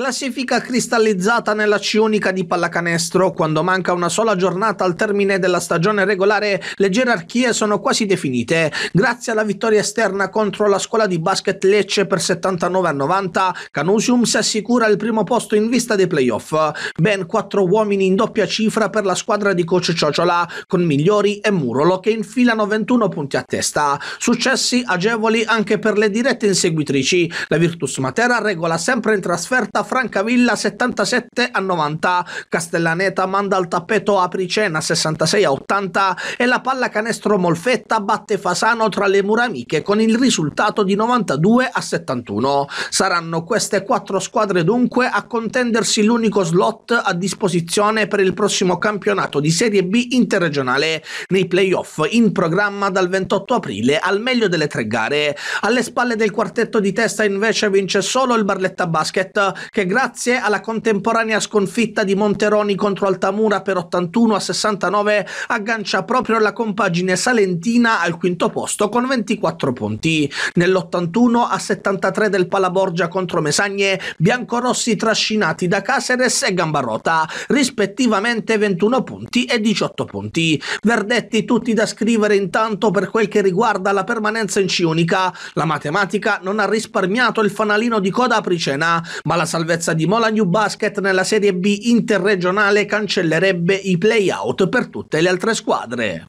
Classifica cristallizzata nella cionica di pallacanestro, quando manca una sola giornata al termine della stagione regolare, le gerarchie sono quasi definite. Grazie alla vittoria esterna contro la scuola di basket Lecce per 79 a 90, Canusium si assicura il primo posto in vista dei playoff. Ben quattro uomini in doppia cifra per la squadra di coach Ciociola, con Migliori e Murolo che infilano 21 punti a testa. Successi agevoli anche per le dirette inseguitrici. La Virtus Matera regola sempre in trasferta Francavilla 77 a 90, Castellaneta manda al tappeto Apricena 66 a 80 e la pallacanestro Molfetta batte Fasano tra le muramiche con il risultato di 92 a 71. Saranno queste quattro squadre dunque a contendersi l'unico slot a disposizione per il prossimo campionato di Serie B interregionale nei playoff in programma dal 28 aprile al meglio delle tre gare. Alle spalle del quartetto di testa invece vince solo il Barletta Basket che grazie alla contemporanea sconfitta di Monteroni contro Altamura per 81 a 69 aggancia proprio la compagine salentina al quinto posto con 24 punti. Nell'81 a 73 del Palaborgia contro Mesagne, biancorossi trascinati da Caceres e Gambarota, rispettivamente 21 punti e 18 punti. Verdetti tutti da scrivere intanto per quel che riguarda la permanenza in C unica. La matematica non ha risparmiato il fanalino di coda a Pricena, ma la Salentina salvezza di Mola New Basket nella Serie B interregionale cancellerebbe i play-out per tutte le altre squadre.